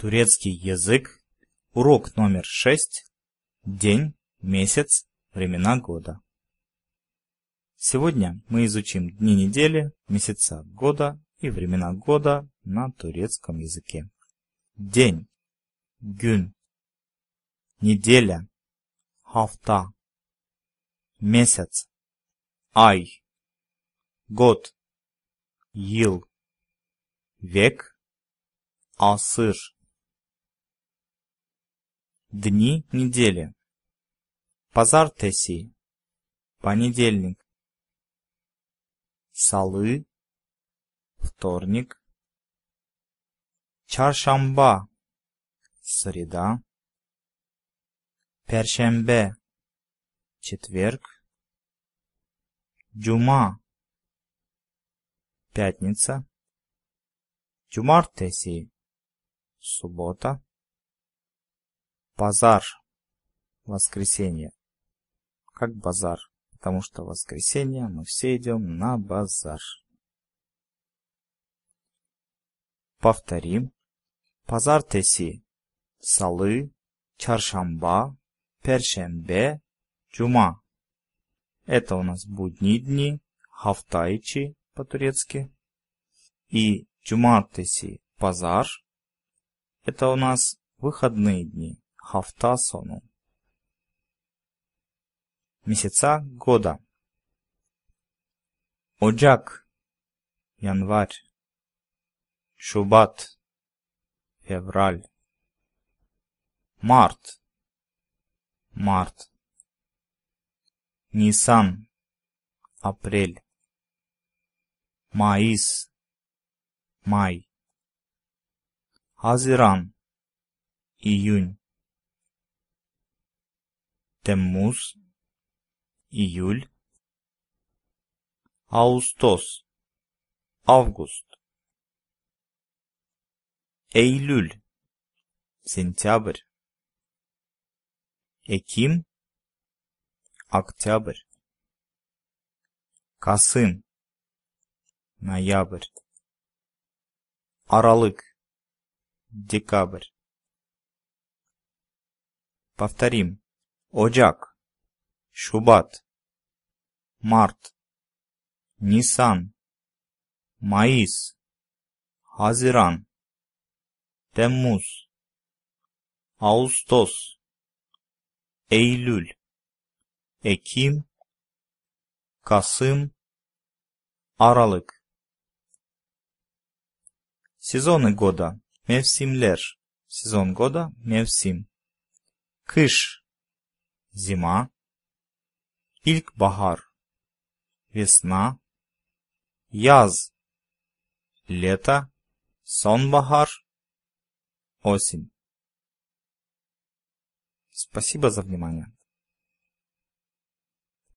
Турецкий язык. Урок номер 6. День, месяц, времена года. Сегодня мы изучим дни недели, месяца года и времена года на турецком языке. День. Гюн. Неделя. Хафта. Месяц. Ай. Год. Йил. Век. Асыр Дни недели. Пазар теси, Понедельник. Салы. Вторник. Чаршамба. Среда. Першембе. Четверг. дюма, Пятница. Чумартеси. Суббота. Базар. Воскресенье. Как базар, потому что воскресенье мы все идем на базар. Повторим. теси, салы, чаршамба, першембе, чума. Это у нас будни дни, хафтайчи по-турецки. И теси базар. Это у нас выходные дни. Hafta sonu. Месяца года. Ocak, yanvar, Şubat, fevral, Mart, Mart, Nisan, April, Mayıs, May, Haziran, İyun, Теммуз, июль, Ağustos, август, Eylül, сентябрь, Ekim, октябрь, Kasım, ноябрь, Aralık, декабрь. Повторим. Ocak Şubat Mart Nisan Mayıs Haziran Temmuz Ağustos Eylül Ekim Kasım Aralık Sezonu года, mevsimler. Sezon года, mevsim. Kış зима, Ильк-Бахар, весна, Яз, лето, Сон-Бахар, осень. Спасибо за внимание.